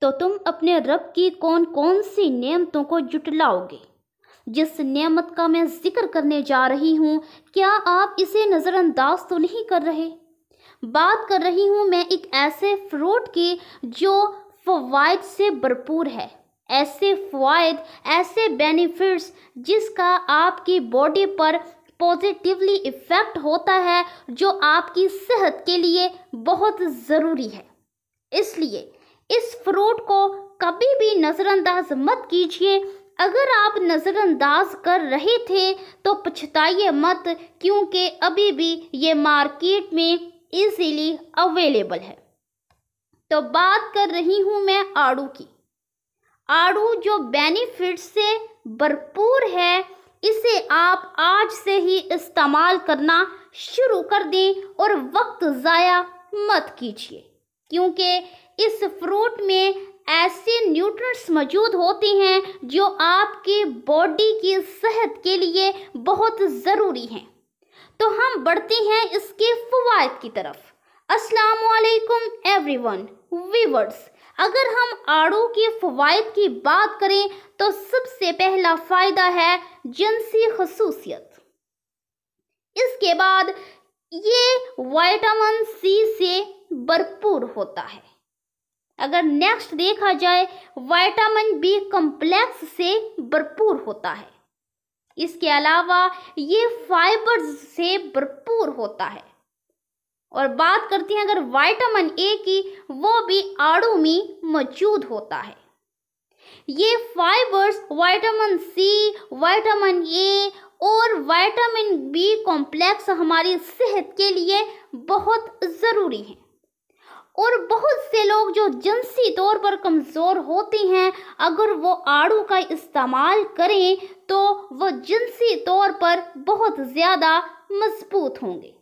तो तुम अपने रब की कौन कौन सी नियमतों को जुटलाओगे जिस नियमत का मैं जिक्र करने जा रही हूँ क्या आप इसे नज़रअंदाज तो नहीं कर रहे बात कर रही हूँ मैं एक ऐसे फ्रूट की जो फवायद से भरपूर है ऐसे फ़वाद ऐसे बेनिफिट्स जिसका आपकी बॉडी पर पॉजिटिवली इफ़ेक्ट होता है जो आपकी सेहत के लिए बहुत ज़रूरी है इसलिए इस फ्रूट को कभी भी नज़रअंदाज मत कीजिए अगर आप नज़रअंदाज कर रहे थे तो पछताइए मत क्योंकि अभी भी ये मार्केट में इजीली अवेलेबल है तो बात कर रही हूँ मैं आड़ू की आड़ू जो बेनिफिट से भरपूर है इसे आप आज से ही इस्तेमाल करना शुरू कर दें और वक्त ज़ाया मत कीजिए क्योंकि इस फ्रूट में ऐसे न्यूट्रंट्स मौजूद होते हैं जो आपके बॉडी की सेहत के लिए बहुत ज़रूरी हैं तो हम बढ़ते हैं इसके फवायद की तरफ असलकुम एवरी वन वीवर्स अगर हम आड़ू के फवाद की बात करें तो सबसे पहला फ़ायदा है जिनसी खसूसियत इसके बाद ये वाइटामिन सी से भरपूर होता है अगर नेक्स्ट देखा जाए वाइटामिन बी कम्प्लेक्स से भरपूर होता है इसके अलावा ये फाइबर से भरपूर होता है और बात करते हैं अगर वाइटामिन ए की वो भी आड़ू में मौजूद होता है ये fibres vitamin C vitamin A और वाइटामिन बी कॉम्प्लेक्स हमारी सेहत के लिए बहुत ज़रूरी हैं और बहुत से लोग जो जिनसी तौर पर कमज़ोर होते हैं अगर वो आड़ू का इस्तेमाल करें तो वो जिनसी तौर पर बहुत ज़्यादा मजबूत होंगे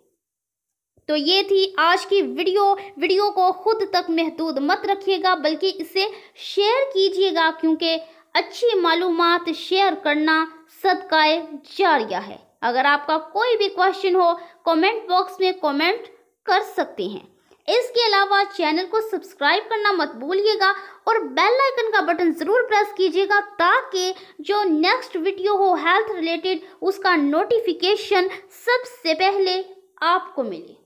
तो ये थी आज की वीडियो वीडियो को खुद तक महदूद मत रखिएगा बल्कि इसे शेयर कीजिएगा क्योंकि अच्छी मालूम शेयर करना सदकाए जारिया है अगर आपका कोई भी क्वेश्चन हो कमेंट बॉक्स में कमेंट कर सकते हैं इसके अलावा चैनल को सब्सक्राइब करना मत भूलिएगा और बेल आइकन का बटन ज़रूर प्रेस कीजिएगा ताकि जो नेक्स्ट वीडियो हो हेल्थ रिलेटेड उसका नोटिफिकेशन सबसे पहले आपको मिले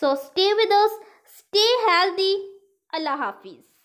so stay with us stay healthy अल्लाह हाफिज़